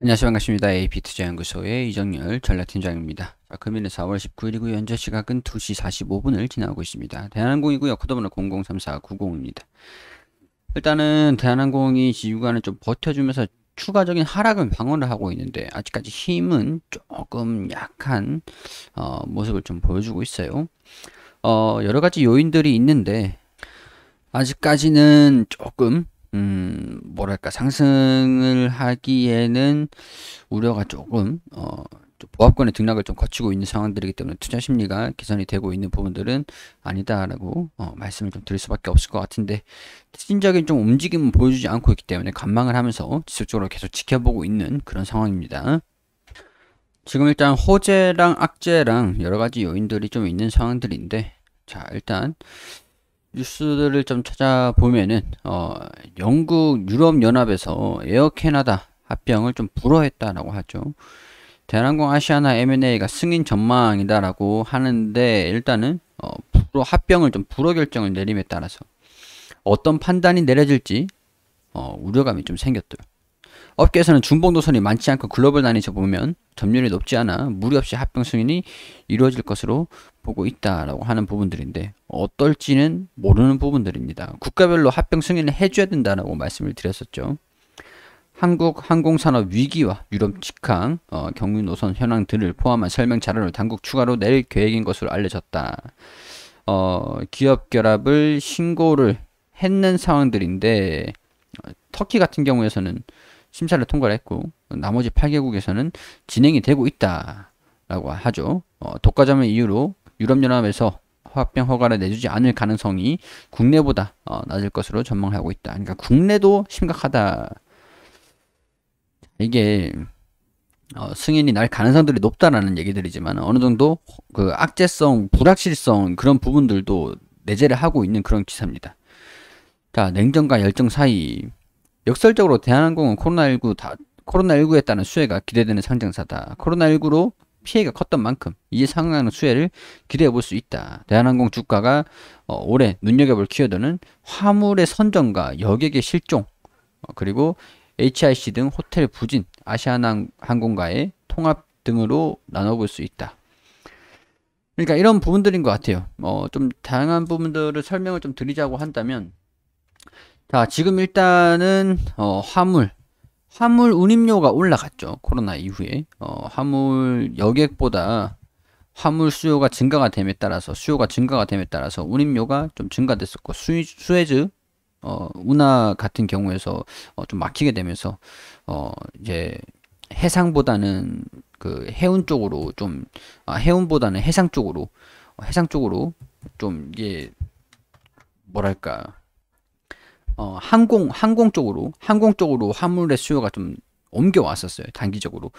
안녕하세요 반갑습니다. AP투자연구소의 이정열 전략팀장입니다. 자, 금일은 4월 19일이고 현재 시각은 2시 45분을 지나고 있습니다. 대한항공이고요. 코드번호 003490입니다. 일단은 대한항공이 지주간에 좀 버텨주면서 추가적인 하락은 방어를 하고 있는데 아직까지 힘은 조금 약한 어, 모습을 좀 보여주고 있어요. 어, 여러가지 요인들이 있는데 아직까지는 조금 음, 뭐랄까, 상승을 하기에는 우려가 조금, 어, 좀 보합권의 등락을 좀 거치고 있는 상황들이기 때문에 투자 심리가 개선이 되고 있는 부분들은 아니다라고 어, 말씀을 좀 드릴 수밖에 없을 것 같은데 특징적인 좀 움직임은 보여주지 않고 있기 때문에 관망을 하면서 지속적으로 계속 지켜보고 있는 그런 상황입니다. 지금 일단 호재랑 악재랑 여러 가지 요인들이 좀 있는 상황들인데 자 일단 뉴스들을 좀 찾아보면은 어, 영국 유럽연합에서 에어 캐나다 합병을 좀 불허했다라고 하죠. 대한항공 아시아나 M&A가 승인 전망이다라고 하는데 일단은 어, 불허 합병을 좀 불허 결정을 내림에 따라서 어떤 판단이 내려질지 어, 우려감이 좀 생겼더라. 업계에서는 중복 노선이 많지 않고 글로벌 단위에서 보면 점유율이 높지 않아 무리 없이 합병 승인이 이루어질 것으로 보고 있다라고 하는 부분들인데 어떨지는 모르는 부분들입니다. 국가별로 합병 승인을 해줘야 된다라고 말씀을 드렸었죠. 한국 항공산업 위기와 유럽 직항 어, 경유 노선 현황 등을 포함한 설명 자료를 당국 추가로 낼 계획인 것으로 알려졌다. 어, 기업 결합을 신고를 했는 상황들인데 어, 터키 같은 경우에서는 심사를 통과를 했고 나머지 8개국에서는 진행이 되고 있다라고 하죠. 어, 독과점의 이유로 유럽연합에서 화학병 허가를 내주지 않을 가능성이 국내보다 어, 낮을 것으로 전망하고 있다. 그러니까 국내도 심각하다. 이게 어, 승인이 날 가능성들이 높다라는 얘기들이지만 어느 정도 그 악재성, 불확실성 그런 부분들도 내재를 하고 있는 그런 기사입니다. 자, 냉정과 열정 사이 역설적으로 대한항공은 코로나19 다, 코로나19에 따른 수혜가 기대되는 상장사다. 코로나19로 피해가 컸던 만큼 이에 상응하는 수혜를 기대해 볼 수 있다. 대한항공 주가가 어, 올해 눈여겨볼 키워드는 화물의 선정과 여객의 실종, 어, 그리고 HIC 등 호텔 부진, 아시아항공과의 통합 등으로 나눠볼 수 있다. 그러니까 이런 부분들인 것 같아요. 어, 좀 다양한 부분들을 설명을 좀 드리자고 한다면 자, 지금 일단은 어, 화물, 화물 운임료가 올라갔죠. 코로나 이후에 어, 화물 여객보다 화물 수요가 증가가 됨에 따라서 수요가 증가가 됨에 따라서 운임료가 좀 증가됐었고 수, 수에즈 어, 운하 같은 경우에서 어, 좀 막히게 되면서 어, 이제 해상보다는 그 해운 쪽으로 좀 아, 해운보다는 해상 쪽으로 어, 해상 쪽으로 좀 이게 뭐랄까 어, 항공 항공 쪽으로 항공 쪽으로 화물의 수요가 좀 옮겨왔었어요 단기적으로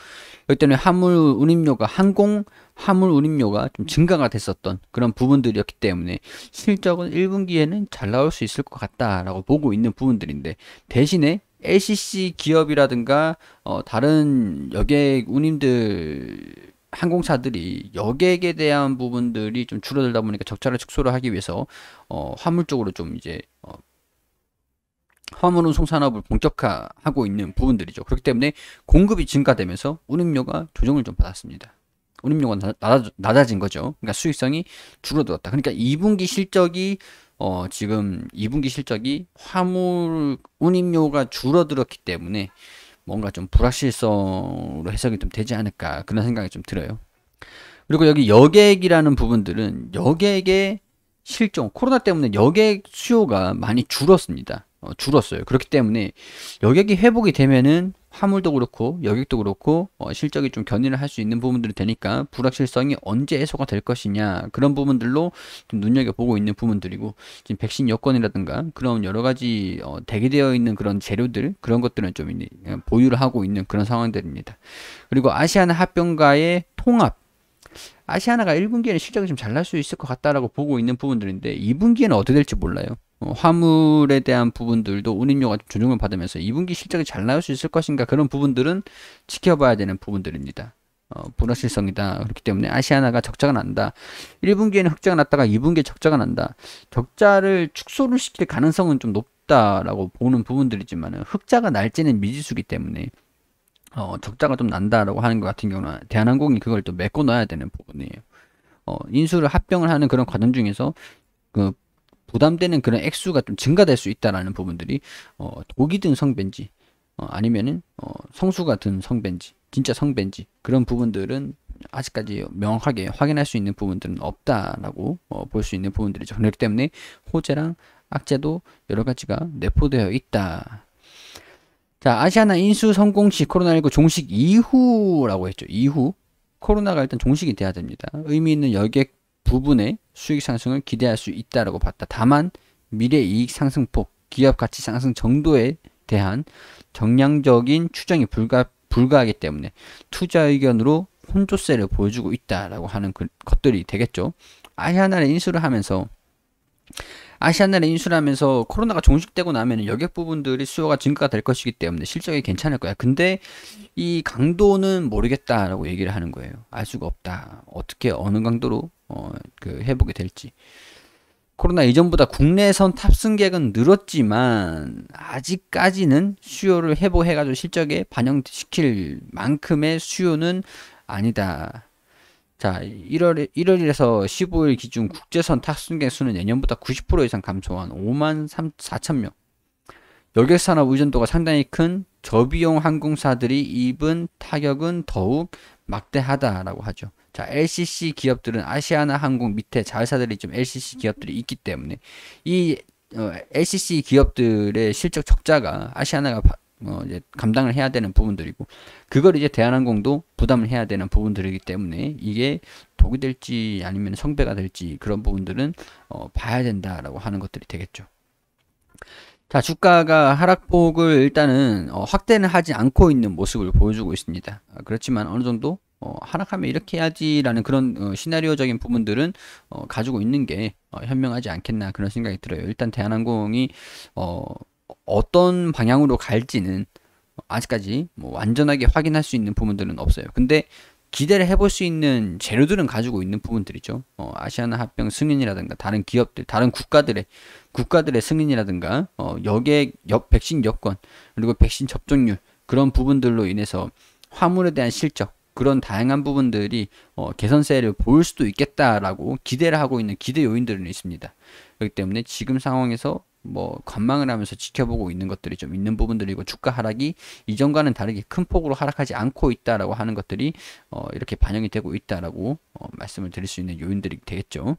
그때는 화물 운임료가 항공 화물 운임료가 좀 증가가 됐었던 그런 부분들이었기 때문에 실적은 1분기에는 잘 나올 수 있을 것 같다라고 보고 있는 부분들인데 대신에 LCC 기업이라든가 어, 다른 여객 운임들 항공사들이 여객에 대한 부분들이 좀 줄어들다 보니까 적자를 축소를 하기 위해서 어, 화물 쪽으로 좀 이제 어, 화물운 송산업을 본격화하고 있는 부분들이죠. 그렇기 때문에 공급이 증가되면서 운임료가 조정을 좀 받았습니다. 운임료가 낮아, 진 거죠. 그러니까 수익성이 줄어들었다. 그러니까 2분기 실적이 어, 지금 2분기 실적이 화물 운임료가 줄어들었기 때문에 뭔가 좀 불확실성으로 해석이 좀 되지 않을까 그런 생각이 좀 들어요. 그리고 여기 여객이라는 부분들은 여객의 실종, 코로나 때문에 여객 수요가 많이 줄었습니다. 어, 줄었어요. 그렇기 때문에 여객이 회복이 되면은 화물도 그렇고 여객도 그렇고 어, 실적이 좀 견인을 할 수 있는 부분들이 되니까 불확실성이 언제 해소가 될 것이냐 그런 부분들로 좀 눈여겨보고 있는 부분들이고 지금 백신 여건이라든가 그런 여러 가지 어, 대기되어 있는 그런 재료들 그런 것들은 좀 보유를 하고 있는 그런 상황들입니다. 그리고 아시아나 합병과의 통합 아시아나가 1분기에는 실적이 좀 잘 날 수 있을 것 같다라고 보고 있는 부분들인데 2분기에는 어떻게 될지 몰라요. 어, 화물에 대한 부분들도 운임료가 조정을 받으면서 2분기 실적이 잘 나올 수 있을 것인가 그런 부분들은 지켜봐야 되는 부분들입니다. 어, 불확실성이다. 그렇기 때문에 아시아나가 적자가 난다. 1분기에는 흑자가 났다가 2분기에 적자가 난다. 적자를 축소를 시킬 가능성은 좀 높다라고 보는 부분들이지만 흑자가 날지는 미지수기 때문에 어, 적자가 좀 난다라고 하는 것 같은 경우는 대한항공이 그걸 또 메꿔 넣야 되는 부분이에요. 어, 인수를 합병을 하는 그런 과정 중에서 그 부담되는 그런 액수가 좀 증가될 수 있다라는 부분들이 어, 독이 든 성배인지 어, 아니면은 어, 성수가 든 성배인지 진짜 성배인지 그런 부분들은 아직까지 명확하게 확인할 수 있는 부분들은 없다라고 어, 볼수 있는 부분들이죠. 그렇기 때문에 호재랑 악재도 여러 가지가 내포되어 있다. 자, 아시아나 인수 성공시 코로나19 종식 이후라고 했죠. 이후. 코로나가 일단 종식이 돼야 됩니다. 의미 있는 여객 부분의 수익 상승을 기대할 수 있다라고 봤다. 다만 미래 이익 상승폭, 기업 가치 상승 정도에 대한 정량적인 추정이 불가, 불가하기 때문에 투자 의견으로 혼조세를 보여주고 있다라고 하는 그, 것들이 되겠죠. 아시아나를 인수를 하면서 아시아나를 인수를 하면서 코로나가 종식되고 나면 여객 부분들이 수요가 증가가 될 것이기 때문에 실적이 괜찮을 거야. 근데 이 강도는 모르겠다라고 얘기를 하는 거예요. 알 수가 없다. 어떻게 어느 강도로 어, 그 해보게 될지. 코로나 이전보다 국내선 탑승객은 늘었지만 아직까지는 수요를 회복해가지고 실적에 반영시킬 만큼의 수요는 아니다. 자, 1월 1월에서 15일 기준 국제선 탑승객 수는 내년보다90% 이상 감소한 5만 3, 4천 명. 여객 산업 의존도가 상당히 큰 저비용 항공사들이 입은 타격은 더욱 막대하다라고 하죠. 자, LCC 기업들은 아시아나 항공 밑에 자회사들이 좀 LCC 기업들이 있기 때문에 이 어, LCC 기업들의 실적 적자가 아시아나가 어, 이제 감당을 해야 되는 부분들이고 그걸 이제 대한항공도 부담을 해야 되는 부분들이기 때문에 이게 독이 될지 아니면 성배가 될지 그런 부분들은 어, 봐야 된다라고 하는 것들이 되겠죠. 자 주가가 하락폭을 일단은 어, 확대는 하지 않고 있는 모습을 보여주고 있습니다. 아, 그렇지만 어느 정도 어, 하락하면 이렇게 해야지라는 그런 어, 시나리오적인 부분들은 어, 가지고 있는 게 어, 현명하지 않겠나 그런 생각이 들어요. 일단 대한항공이 어, 어떤 방향으로 갈지는 아직까지 뭐 완전하게 확인할 수 있는 부분들은 없어요. 근데 기대를 해볼 수 있는 재료들은 가지고 있는 부분들이죠. 어, 아시아나 합병 승인이라든가 다른 기업들, 다른 국가들의 국가들의 승인이라든가 어, 여객 역 백신 여건 그리고 백신 접종률 그런 부분들로 인해서 화물에 대한 실적 그런 다양한 부분들이 어, 개선세를 보일 수도 있겠다라고 기대를 하고 있는 기대 요인들은 있습니다. 그렇기 때문에 지금 상황에서 뭐 관망을 하면서 지켜보고 있는 것들이 좀 있는 부분들이고 주가 하락이 이전과는 다르게 큰 폭으로 하락하지 않고 있다라고 하는 것들이 어 이렇게 반영이 되고 있다라고 어 말씀을 드릴 수 있는 요인들이 되겠죠.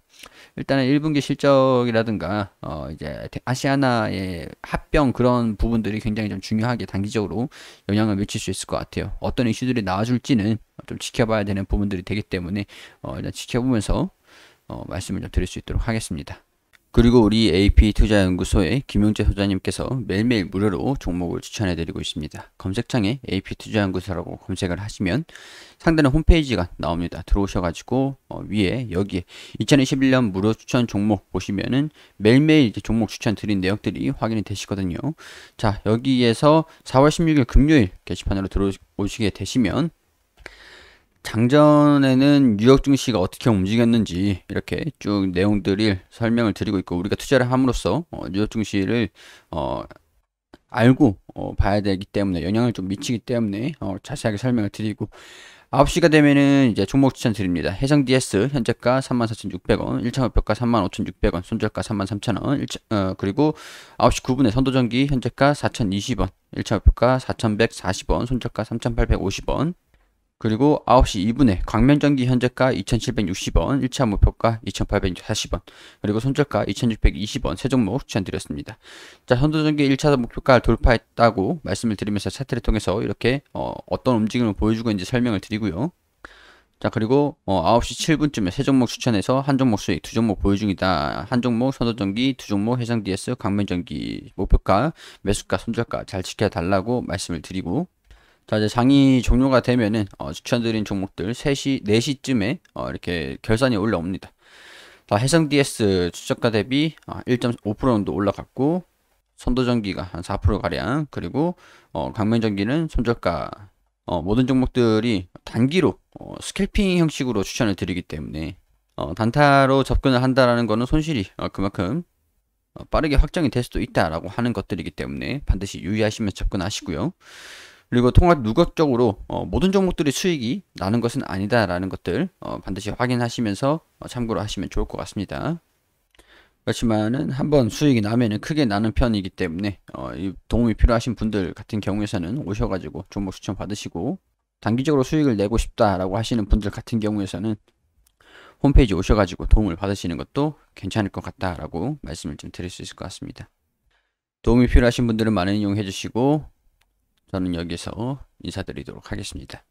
일단은 1분기 실적이라든가 어 이제 아시아나의 합병 그런 부분들이 굉장히 좀 중요하게 단기적으로 영향을 미칠 수 있을 것 같아요. 어떤 이슈들이 나와줄지는 좀 지켜봐야 되는 부분들이 되기 때문에 어, 일단 지켜보면서 어, 말씀을 좀 드릴 수 있도록 하겠습니다. 그리고 우리 AP투자연구소의 김용재 소장님께서 매일매일 무료로 종목을 추천해드리고 있습니다. 검색창에 AP투자연구소라고 검색을 하시면 상단에 홈페이지가 나옵니다. 들어오셔가지고 어 위에 여기 에 2021년 무료 추천 종목 보시면은 매일매일 이제 종목 추천 드린 내역들이 확인이 되시거든요. 자 여기에서 4월 16일 금요일 게시판으로 들어오시게 되시면 장전에는 뉴욕 증시가 어떻게 움직였는지 이렇게 쭉 내용들을 설명을 드리고 있고 우리가 투자를 함으로써 어, 뉴욕 증시를 어, 알고 어, 봐야 되기 때문에 영향을 좀 미치기 때문에 어, 자세하게 설명을 드리고 9시가 되면은 이제 종목 추천 드립니다. 해상 DS 현재가 34,600원, 1차 목표가 35,600원, 손절가 33,000원, 어, 그리고 9시 9분에 선도전기 현재가 4,020원, 1차 목표가 4,140원, 손절가 3,850원, 그리고 9시 2분에 광명전기 현재가 2760원, 1차 목표가 2840원, 그리고 손절가 2620원 세 종목 추천드렸습니다. 자, 현도전기 1차 목표가 돌파했다고 말씀을 드리면서 차트를 통해서 이렇게 어, 떤 움직임을 보여주고 있는지 설명을 드리고요. 자 그리고 어, 9시 7분쯤에 세 종목 추천해서 한 종목 수익, 두 종목 보여 중이다. 한 종목 선도전기, 두 종목 해상 DS, 광면전기 목표가, 매수가, 손절가 잘 지켜달라고 말씀을 드리고 자 이제 장이 종료가 되면은 어, 추천드린 종목들 3시 4시쯤에 어, 이렇게 결산이 올라옵니다 자 해성 DS 추적가 대비 어, 1.5% 정도 올라갔고 선도전기가 한 4% 가량 그리고 어, 강면전기는 손절가 어, 모든 종목들이 단기로 어, 스캘핑 형식으로 추천을 드리기 때문에 어, 단타로 접근을 한다라는 거는 손실이 어, 그만큼 어, 빠르게 확정이 될 수도 있다라고 하는 것들이기 때문에 반드시 유의하시면 접근하시고요. 그리고 통화 누각적으로 어, 모든 종목들이 수익이 나는 것은 아니다라는 것들 어, 반드시 확인하시면서 어, 참고로 하시면 좋을 것 같습니다. 그렇지만은 한번 수익이 나면은 크게 나는 편이기 때문에 어, 도움이 필요하신 분들 같은 경우에서는 오셔가지고 종목 추천 받으시고 단기적으로 수익을 내고 싶다라고 하시는 분들 같은 경우에서는 홈페이지 오셔가지고 도움을 받으시는 것도 괜찮을 것 같다라고 말씀을 좀 드릴 수 있을 것 같습니다. 도움이 필요하신 분들은 많은 이용해 주시고 저는 여기서 인사드리도록 하겠습니다.